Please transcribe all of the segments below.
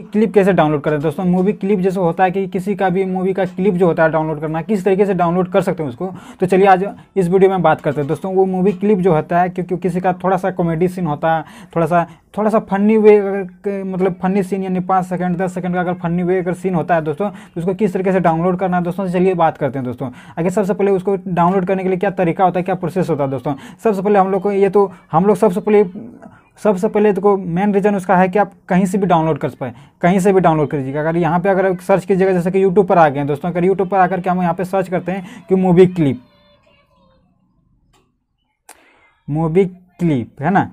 clip कैसे download करें दोस्तों मूवी क्लिप जैसे होता है कि किसी का भी मूवी का क्लिप जो होता है डाउनलोड करना किस तरीके से डाउनलोड कर सकते हैं उसको तो चलिए आज इस वीडियो में बात करते हैं दोस्तों वो मूवी क्लिप जो होता है क्योंकि किसी का थोड़ा सा कॉमेडी सीन होता है थोड़ा सा थोड़ा सा फनी वे अगर मतलब फनी सीन यानी पाँच सेकंड दस सेकंड का अगर फनी वे अगर सीन होता है दोस्तों तो उसको किस तरीके से डाउनलोड करना है दोस्तों चलिए बात करते हैं दोस्तों आगे सबसे पहले उसको डाउनलोड करने के लिए क्या तरीका होता है क्या प्रोसेस होता है दोस्तों सबसे पहले हम लोग को ये तो हम लोग सबसे पहले सबसे पहले देखो मेन रीज़न उसका है कि आप कहीं से भी डाउनलोड कर पाए कहीं से भी डाउनलोड कर लीजिएगा अगर यहाँ पे अगर सर्च कीजिएगा जैसे कि यूट्यूब पर आ गए हैं दोस्तों अगर यूट्यूब पर आकर के हम यहाँ पे सर्च करते हैं कि मूवी क्लिप मूवी क्लिप है ना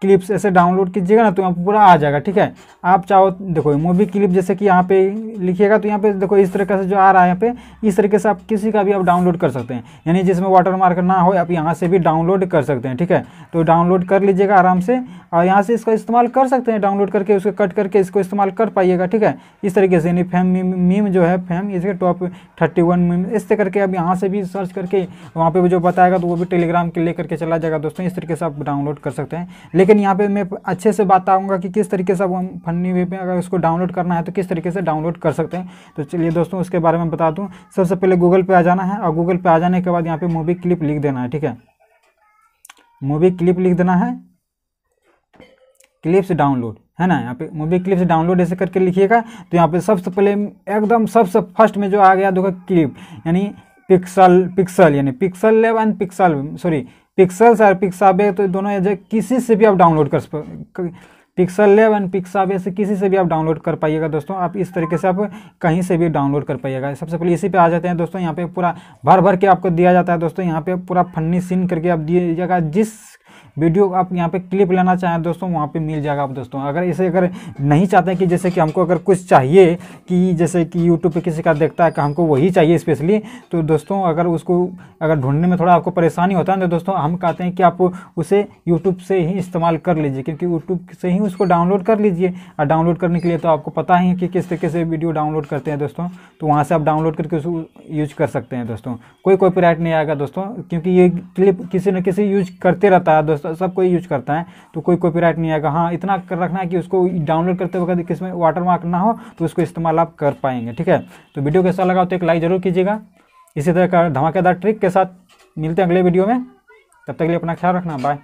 क्लिप्स ऐसे डाउनलोड कीजिएगा ना तो यहाँ पर पूरा आ जाएगा ठीक है आप चाहो देखो मूवी क्लिप जैसे कि यहाँ पे लिखिएगा तो यहाँ पे देखो इस तरीके से जो आ रहा है यहाँ पे इस तरीके से आप किसी का भी आप डाउनलोड कर सकते हैं यानी जिसमें वाटर मार्क ना हो आप यहाँ से भी डाउनलोड कर सकते हैं ठीक है तो डाउनलोड कर लीजिएगा आराम से और यहाँ से इसका इस्तेमाल कर सकते हैं डाउनलोड करके उसको कट करके इसको इस्तेमाल कर पाइएगा ठीक है इस तरीके से यानी फैम मीम जो है फैम इसके टॉप थर्टी वन मीम इससे करके अब यहाँ से भी सर्च करके वहाँ पर जो बताएगा तो वो भी टेलीग्राम के ले करके चला जाएगा दोस्तों इस तरीके से आप डाउनलोड कर सकते हैं लेकिन यहाँ पे मैं अच्छे से बताऊँगा कि किस तरीके से हम फनी वे पे अगर उसको डाउनलोड करना है तो किस तरीके से डाउनलोड कर सकते हैं तो चलिए दोस्तों उसके बारे में बता दूँ सबसे पहले गूगल पे आ जाना है और गूगल पे आ जाने के बाद यहाँ पे मूवी क्लिप लिख देना है ठीक है मूवी क्लिप लिख देना है क्लिप्स डाउनलोड है ना यहाँ पे मूवी क्लिप्स डाउनलोड ऐसे करके लिखिएगा तो यहाँ पे सबसे पहले एकदम सबसे फर्स्ट में जो आ गया देखो क्लिप यानी पिक्सल पिक्सल यानी पिक्सल लेवन पिक्सल सॉरी पिक्सल्स और पिक्साबे तो दोनों एज किसी से भी आप डाउनलोड कर पिक्सल लेव एंड पिक्साबे से किसी से भी आप डाउनलोड कर पाइएगा दोस्तों आप इस तरीके से आप कहीं से भी डाउनलोड कर पाइएगा सबसे पहले इसी पे आ जाते हैं दोस्तों यहाँ पे पूरा भर भर के आपको दिया जाता है दोस्तों यहाँ पे पूरा फन्नी सीन करके आप दिएगा जिस वीडियो आप यहाँ पे क्लिप लेना चाहें दोस्तों वहाँ पे मिल जाएगा आप दोस्तों अगर इसे अगर नहीं चाहते कि जैसे कि हमको अगर कुछ चाहिए कि जैसे कि यूट्यूब पे किसी का देखता है कि हमको वही चाहिए स्पेशली तो दोस्तों अगर उसको अगर ढूंढने में थोड़ा आपको परेशानी होता है तो दोस्तों हम कहते हैं कि आप उसे यूट्यूब से ही इस्तेमाल कर लीजिए क्योंकि यूट्यूब से ही उसको डाउनलोड कर लीजिए और डाउनलोड करने के लिए तो आपको पता ही है कि किस तरीके से वीडियो डाउनलोड करते हैं दोस्तों तो वहाँ से आप डाउनलोड करके उसको यूज कर सकते हैं दोस्तों कोई प्राइट नहीं आएगा दोस्तों क्योंकि ये क्लिप किसी न किसी यूज करते रहता है दोस्तों सब कोई यूज करता है तो कोई कॉपीराइट नहीं आएगा हाँ इतना कर रखना है कि उसको डाउनलोड करते वक्त किसमें वाटरमार्क ना हो तो उसको इस्तेमाल आप कर पाएंगे ठीक है तो वीडियो कैसा लगा तो एक लाइक जरूर कीजिएगा इसी तरह का धमाकेदार ट्रिक के साथ मिलते हैं अगले वीडियो में तब तक के लिए अपना ख्याल रखना बाय